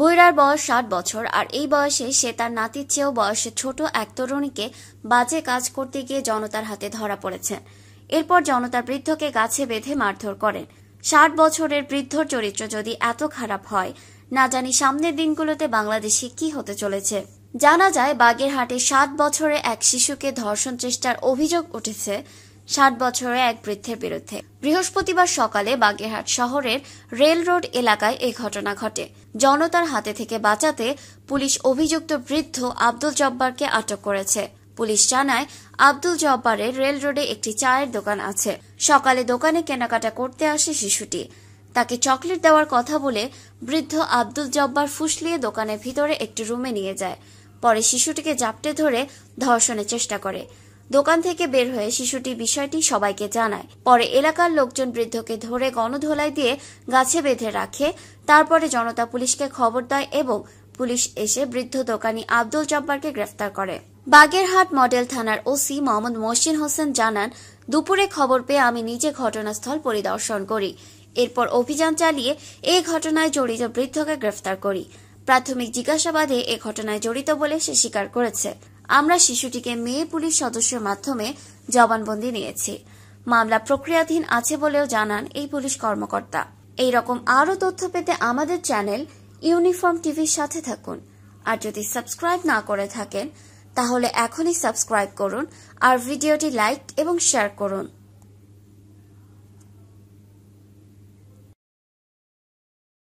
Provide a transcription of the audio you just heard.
বৈরার বয়স ষাট বছর আর এই বয়সে সে তার নাতির চেয়েও বয়সে ছোট এক তরুণীকে বাজে কাজ করতে গিয়ে জনতার হাতে ধরা পড়েছে এরপর জনতা বৃদ্ধকে গাছে বেঁধে মারধর করেন ষাট বছরের বৃদ্ধর চরিত্র যদি এত খারাপ হয় না জানি সামনের দিনগুলোতে বাংলাদেশে কি হতে চলেছে জানা যায় বাগেরহাটে সাত বছরে এক শিশুকে ধর্ষণ চেষ্টার অভিযোগ উঠেছে ষাট বছরে এক বৃদ্ধের বিরুদ্ধে বৃহস্পতিবার সকালে বাগেরহাট শহরের রেল রোড এলাকায় এ ঘটনা ঘটে জনতার হাতে থেকে বাঁচাতে পুলিশ অভিযুক্ত বৃদ্ধ আব্দুল জব্বারকে আটক করেছে পুলিশ জানায় আব্দুল জব্বারের রেল রোডে একটি চায়ের দোকান আছে সকালে দোকানে কেনাকাটা করতে আসে শিশুটি তাকে চকলেট দেওয়ার কথা বলে বৃদ্ধ আব্দুল জব্বার ফুসলিয়ে দোকানের ভিতরে একটি রুমে নিয়ে যায় পরে শিশুটিকে জাপটে ধরে ধর্ষণের চেষ্টা করে দোকান থেকে বের হয়ে শিশুটি বিষয়টি সবাইকে জানায় পরে এলাকার লোকজন বৃদ্ধকে ধরে গণধোলাই দিয়ে গাছে বেঁধে রাখে তারপরে জনতা পুলিশকে খবর দেয় এবং পুলিশ এসে বৃদ্ধ দোকানি আব্দুল জব্বারকে গ্রেফতার করে বাগেরহাট মডেল থানার ওসি মোহাম্মদ মহসিন হোসেন জানান দুপুরে খবর পেয়ে আমি নিজে ঘটনাস্থল পরিদর্শন করি এরপর অভিযান চালিয়ে এই ঘটনায় জড়িত বৃদ্ধকে গ্রেফতার করি প্রাথমিক জিজ্ঞাসাবাদে এ ঘটনায় জড়িত বলে সে স্বীকার করেছে আমরা শিশুটিকে মেয়ে পুলিশ সদস্যের মাধ্যমে জবানবন্দি নিয়েছি মামলা প্রক্রিয়াধীন আছে বলেও জানান এই পুলিশ কর্মকর্তা এই রকম আরও তথ্য পেতে আমাদের চ্যানেল ইউনিফর্ম টিভির সাথে থাকুন আর যদি সাবস্ক্রাইব না করে থাকেন তাহলে এখনই সাবস্ক্রাইব করুন আর ভিডিওটি লাইক এবং শেয়ার করুন